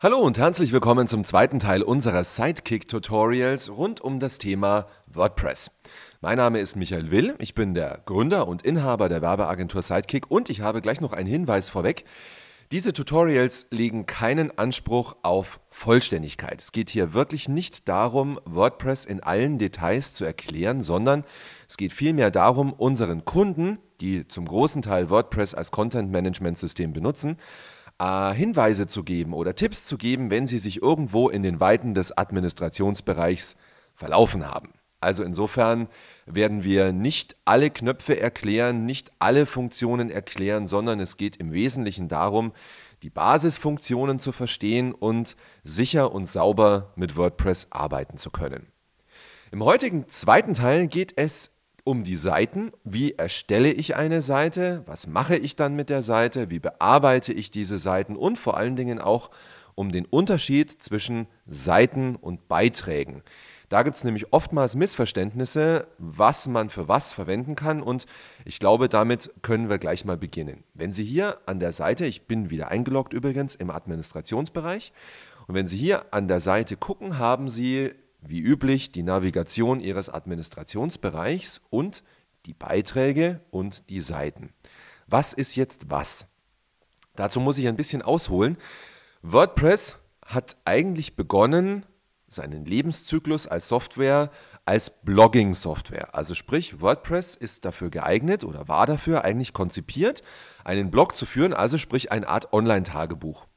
Hallo und herzlich willkommen zum zweiten Teil unserer Sidekick-Tutorials rund um das Thema WordPress. Mein Name ist Michael Will, ich bin der Gründer und Inhaber der Werbeagentur Sidekick und ich habe gleich noch einen Hinweis vorweg. Diese Tutorials legen keinen Anspruch auf Vollständigkeit. Es geht hier wirklich nicht darum, WordPress in allen Details zu erklären, sondern es geht vielmehr darum, unseren Kunden, die zum großen Teil WordPress als Content-Management-System benutzen, äh, Hinweise zu geben oder Tipps zu geben, wenn Sie sich irgendwo in den Weiten des Administrationsbereichs verlaufen haben. Also insofern werden wir nicht alle Knöpfe erklären, nicht alle Funktionen erklären, sondern es geht im Wesentlichen darum, die Basisfunktionen zu verstehen und sicher und sauber mit WordPress arbeiten zu können. Im heutigen zweiten Teil geht es um die Seiten. Wie erstelle ich eine Seite? Was mache ich dann mit der Seite? Wie bearbeite ich diese Seiten? Und vor allen Dingen auch um den Unterschied zwischen Seiten und Beiträgen. Da gibt es nämlich oftmals Missverständnisse, was man für was verwenden kann. Und ich glaube, damit können wir gleich mal beginnen. Wenn Sie hier an der Seite, ich bin wieder eingeloggt übrigens im Administrationsbereich, und wenn Sie hier an der Seite gucken, haben Sie wie üblich die Navigation Ihres Administrationsbereichs und die Beiträge und die Seiten. Was ist jetzt was? Dazu muss ich ein bisschen ausholen. WordPress hat eigentlich begonnen, seinen Lebenszyklus als Software als Blogging-Software. Also sprich, WordPress ist dafür geeignet oder war dafür eigentlich konzipiert, einen Blog zu führen, also sprich eine Art Online-Tagebuch.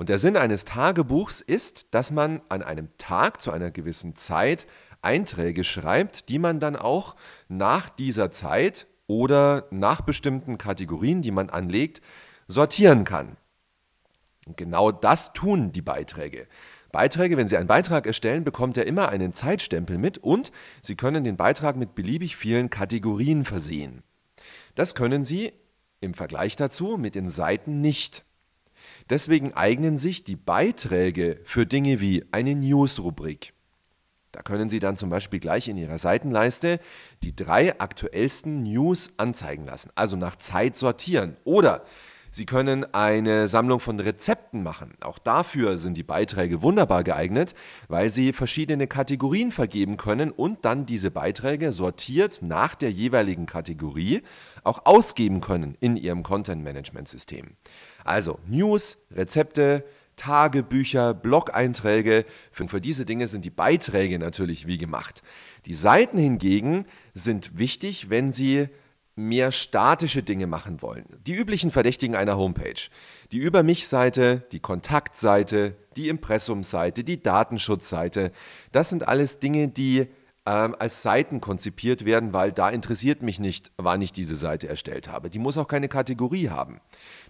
Und der Sinn eines Tagebuchs ist, dass man an einem Tag zu einer gewissen Zeit Einträge schreibt, die man dann auch nach dieser Zeit oder nach bestimmten Kategorien, die man anlegt, sortieren kann. Und genau das tun die Beiträge. Beiträge, wenn Sie einen Beitrag erstellen, bekommt er immer einen Zeitstempel mit und Sie können den Beitrag mit beliebig vielen Kategorien versehen. Das können Sie im Vergleich dazu mit den Seiten nicht. Deswegen eignen sich die Beiträge für Dinge wie eine News-Rubrik. Da können Sie dann zum Beispiel gleich in Ihrer Seitenleiste die drei aktuellsten News anzeigen lassen, also nach Zeit sortieren. Oder Sie können eine Sammlung von Rezepten machen. Auch dafür sind die Beiträge wunderbar geeignet, weil Sie verschiedene Kategorien vergeben können und dann diese Beiträge sortiert nach der jeweiligen Kategorie auch ausgeben können in Ihrem Content-Management-System. Also News, Rezepte, Tagebücher, Blog-Einträge. Für diese Dinge sind die Beiträge natürlich wie gemacht. Die Seiten hingegen sind wichtig, wenn sie mehr statische Dinge machen wollen. Die üblichen Verdächtigen einer Homepage. Die Über mich-Seite, die Kontaktseite, die Impressumseite, die Datenschutzseite. Das sind alles Dinge, die ähm, als Seiten konzipiert werden, weil da interessiert mich nicht, wann ich diese Seite erstellt habe. Die muss auch keine Kategorie haben.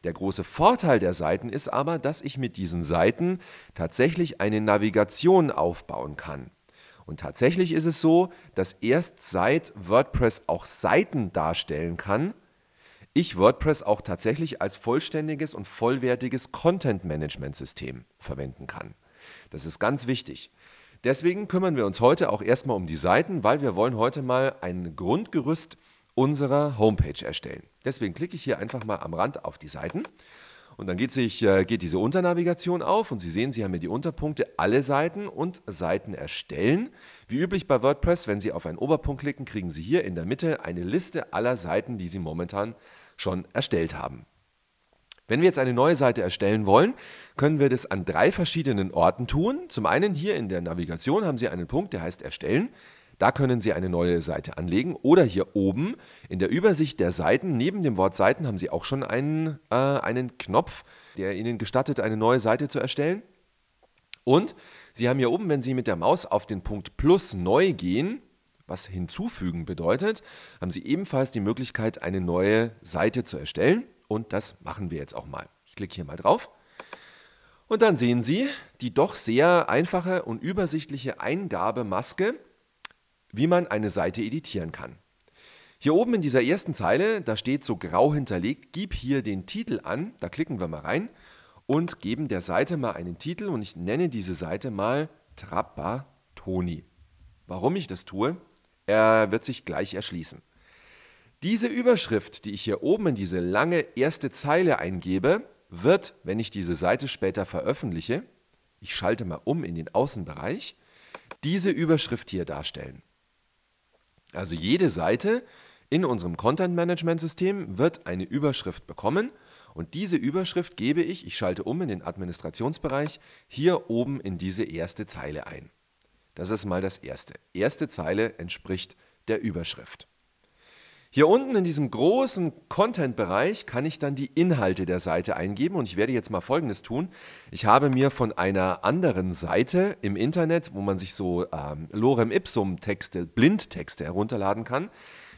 Der große Vorteil der Seiten ist aber, dass ich mit diesen Seiten tatsächlich eine Navigation aufbauen kann. Und tatsächlich ist es so, dass erst seit WordPress auch Seiten darstellen kann, ich WordPress auch tatsächlich als vollständiges und vollwertiges Content-Management-System verwenden kann. Das ist ganz wichtig. Deswegen kümmern wir uns heute auch erstmal um die Seiten, weil wir wollen heute mal ein Grundgerüst unserer Homepage erstellen. Deswegen klicke ich hier einfach mal am Rand auf die Seiten und dann geht, sich, äh, geht diese Unternavigation auf und Sie sehen, Sie haben hier die Unterpunkte alle Seiten und Seiten erstellen. Wie üblich bei WordPress, wenn Sie auf einen Oberpunkt klicken, kriegen Sie hier in der Mitte eine Liste aller Seiten, die Sie momentan schon erstellt haben. Wenn wir jetzt eine neue Seite erstellen wollen, können wir das an drei verschiedenen Orten tun. Zum einen hier in der Navigation haben Sie einen Punkt, der heißt Erstellen. Da können Sie eine neue Seite anlegen oder hier oben in der Übersicht der Seiten, neben dem Wort Seiten haben Sie auch schon einen, äh, einen Knopf, der Ihnen gestattet, eine neue Seite zu erstellen. Und Sie haben hier oben, wenn Sie mit der Maus auf den Punkt Plus neu gehen, was hinzufügen bedeutet, haben Sie ebenfalls die Möglichkeit, eine neue Seite zu erstellen. Und das machen wir jetzt auch mal. Ich klicke hier mal drauf. Und dann sehen Sie die doch sehr einfache und übersichtliche Eingabemaske, wie man eine Seite editieren kann. Hier oben in dieser ersten Zeile, da steht so grau hinterlegt, gib hier den Titel an, da klicken wir mal rein und geben der Seite mal einen Titel und ich nenne diese Seite mal Trapattoni. Warum ich das tue, er wird sich gleich erschließen. Diese Überschrift, die ich hier oben in diese lange erste Zeile eingebe, wird, wenn ich diese Seite später veröffentliche, ich schalte mal um in den Außenbereich, diese Überschrift hier darstellen. Also jede Seite in unserem Content-Management-System wird eine Überschrift bekommen und diese Überschrift gebe ich, ich schalte um in den Administrationsbereich, hier oben in diese erste Zeile ein. Das ist mal das Erste. Erste Zeile entspricht der Überschrift. Hier unten in diesem großen Content-Bereich kann ich dann die Inhalte der Seite eingeben und ich werde jetzt mal Folgendes tun. Ich habe mir von einer anderen Seite im Internet, wo man sich so ähm, Lorem Ipsum-Texte, Blindtexte herunterladen kann,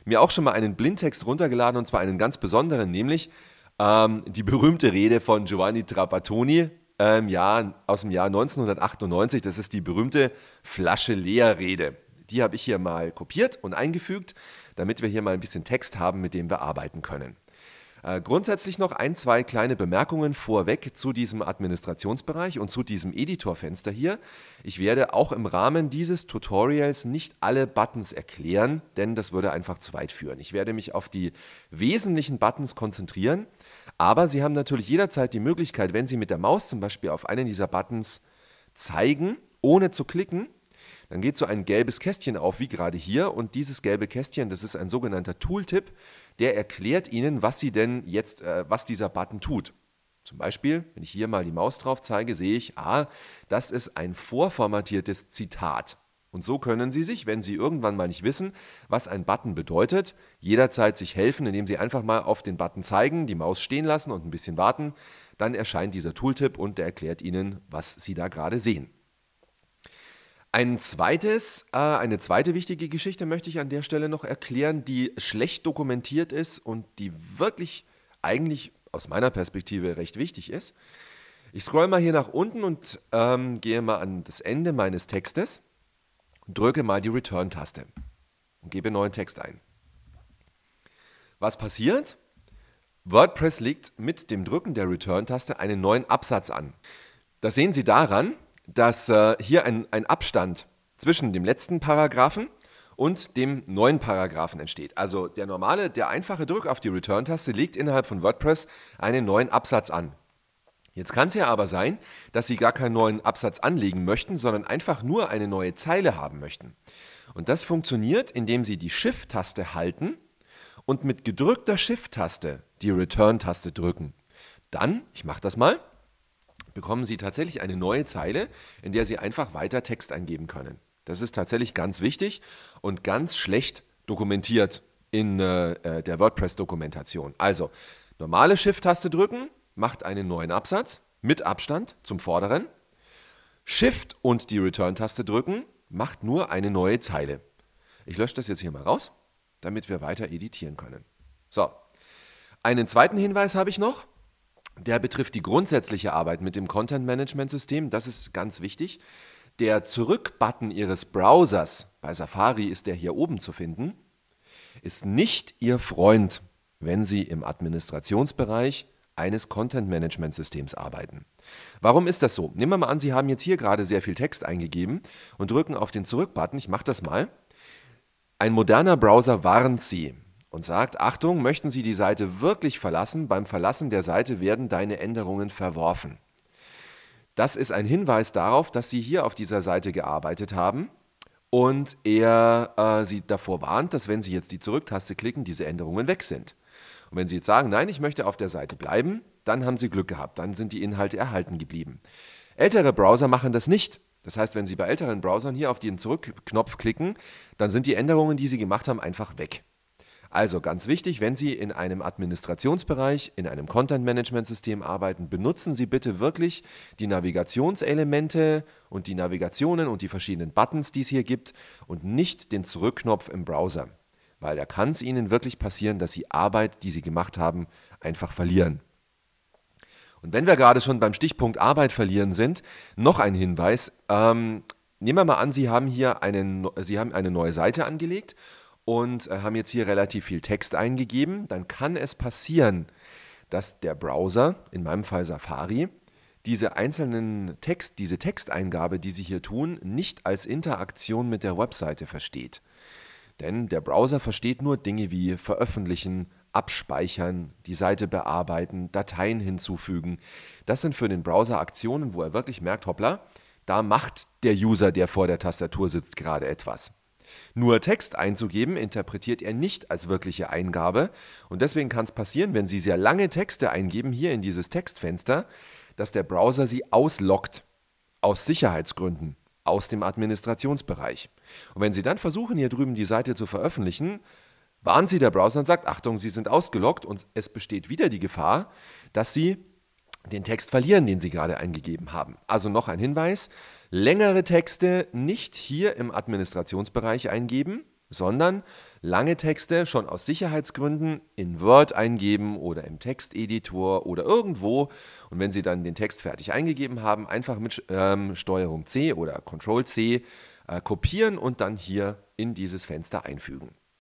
mir auch schon mal einen Blindtext runtergeladen und zwar einen ganz besonderen, nämlich ähm, die berühmte Rede von Giovanni Trapattoni ähm, ja, aus dem Jahr 1998. Das ist die berühmte Flasche-Leer-Rede. Die habe ich hier mal kopiert und eingefügt damit wir hier mal ein bisschen Text haben, mit dem wir arbeiten können. Äh, grundsätzlich noch ein, zwei kleine Bemerkungen vorweg zu diesem Administrationsbereich und zu diesem Editorfenster hier. Ich werde auch im Rahmen dieses Tutorials nicht alle Buttons erklären, denn das würde einfach zu weit führen. Ich werde mich auf die wesentlichen Buttons konzentrieren, aber Sie haben natürlich jederzeit die Möglichkeit, wenn Sie mit der Maus zum Beispiel auf einen dieser Buttons zeigen, ohne zu klicken, dann geht so ein gelbes Kästchen auf, wie gerade hier. Und dieses gelbe Kästchen, das ist ein sogenannter Tooltip, der erklärt Ihnen, was Sie denn jetzt, äh, was dieser Button tut. Zum Beispiel, wenn ich hier mal die Maus drauf zeige, sehe ich, ah, das ist ein vorformatiertes Zitat. Und so können Sie sich, wenn Sie irgendwann mal nicht wissen, was ein Button bedeutet, jederzeit sich helfen, indem Sie einfach mal auf den Button zeigen, die Maus stehen lassen und ein bisschen warten. Dann erscheint dieser Tooltip und der erklärt Ihnen, was Sie da gerade sehen. Ein zweites, äh, eine zweite wichtige Geschichte möchte ich an der Stelle noch erklären, die schlecht dokumentiert ist und die wirklich eigentlich aus meiner Perspektive recht wichtig ist. Ich scroll mal hier nach unten und ähm, gehe mal an das Ende meines Textes, drücke mal die Return-Taste und gebe neuen Text ein. Was passiert? WordPress legt mit dem Drücken der Return-Taste einen neuen Absatz an. Das sehen Sie daran, dass äh, hier ein, ein Abstand zwischen dem letzten Paragraphen und dem neuen Paragraphen entsteht. Also der normale, der einfache Druck auf die Return-Taste legt innerhalb von WordPress einen neuen Absatz an. Jetzt kann es ja aber sein, dass Sie gar keinen neuen Absatz anlegen möchten, sondern einfach nur eine neue Zeile haben möchten. Und das funktioniert, indem Sie die Shift-Taste halten und mit gedrückter Shift-Taste die Return-Taste drücken. Dann, ich mache das mal, bekommen Sie tatsächlich eine neue Zeile, in der Sie einfach weiter Text eingeben können. Das ist tatsächlich ganz wichtig und ganz schlecht dokumentiert in äh, äh, der WordPress-Dokumentation. Also, normale Shift-Taste drücken, macht einen neuen Absatz mit Abstand zum vorderen. Shift und die Return-Taste drücken, macht nur eine neue Zeile. Ich lösche das jetzt hier mal raus, damit wir weiter editieren können. So, einen zweiten Hinweis habe ich noch. Der betrifft die grundsätzliche Arbeit mit dem Content-Management-System, das ist ganz wichtig. Der Zurück-Button Ihres Browsers, bei Safari ist der hier oben zu finden, ist nicht Ihr Freund, wenn Sie im Administrationsbereich eines Content-Management-Systems arbeiten. Warum ist das so? Nehmen wir mal an, Sie haben jetzt hier gerade sehr viel Text eingegeben und drücken auf den Zurück-Button. Ich mache das mal. Ein moderner Browser warnt Sie und sagt, Achtung, möchten Sie die Seite wirklich verlassen, beim Verlassen der Seite werden deine Änderungen verworfen. Das ist ein Hinweis darauf, dass Sie hier auf dieser Seite gearbeitet haben und er äh, Sie davor warnt, dass wenn Sie jetzt die Zurücktaste klicken, diese Änderungen weg sind. Und wenn Sie jetzt sagen, nein, ich möchte auf der Seite bleiben, dann haben Sie Glück gehabt, dann sind die Inhalte erhalten geblieben. Ältere Browser machen das nicht. Das heißt, wenn Sie bei älteren Browsern hier auf den Zurückknopf klicken, dann sind die Änderungen, die Sie gemacht haben, einfach weg. Also ganz wichtig, wenn Sie in einem Administrationsbereich, in einem Content-Management-System arbeiten, benutzen Sie bitte wirklich die Navigationselemente und die Navigationen und die verschiedenen Buttons, die es hier gibt und nicht den Zurückknopf im Browser, weil da kann es Ihnen wirklich passieren, dass Sie Arbeit, die Sie gemacht haben, einfach verlieren. Und wenn wir gerade schon beim Stichpunkt Arbeit verlieren sind, noch ein Hinweis. Ähm, nehmen wir mal an, Sie haben hier einen, Sie haben eine neue Seite angelegt und äh, haben jetzt hier relativ viel Text eingegeben, dann kann es passieren, dass der Browser, in meinem Fall Safari, diese einzelnen Text, diese Texteingabe, die Sie hier tun, nicht als Interaktion mit der Webseite versteht. Denn der Browser versteht nur Dinge wie veröffentlichen, abspeichern, die Seite bearbeiten, Dateien hinzufügen. Das sind für den Browser Aktionen, wo er wirklich merkt, hoppla, da macht der User, der vor der Tastatur sitzt, gerade etwas. Nur Text einzugeben interpretiert er nicht als wirkliche Eingabe und deswegen kann es passieren, wenn Sie sehr lange Texte eingeben hier in dieses Textfenster, dass der Browser Sie ausloggt. Aus Sicherheitsgründen, aus dem Administrationsbereich. Und wenn Sie dann versuchen, hier drüben die Seite zu veröffentlichen, warnt Sie der Browser und sagt, Achtung, Sie sind ausgeloggt und es besteht wieder die Gefahr, dass Sie den Text verlieren, den Sie gerade eingegeben haben. Also noch ein Hinweis, Längere Texte nicht hier im Administrationsbereich eingeben, sondern lange Texte schon aus Sicherheitsgründen in Word eingeben oder im Texteditor oder irgendwo. Und wenn Sie dann den Text fertig eingegeben haben, einfach mit ähm, Steuerung C oder Control C äh, kopieren und dann hier in dieses Fenster einfügen.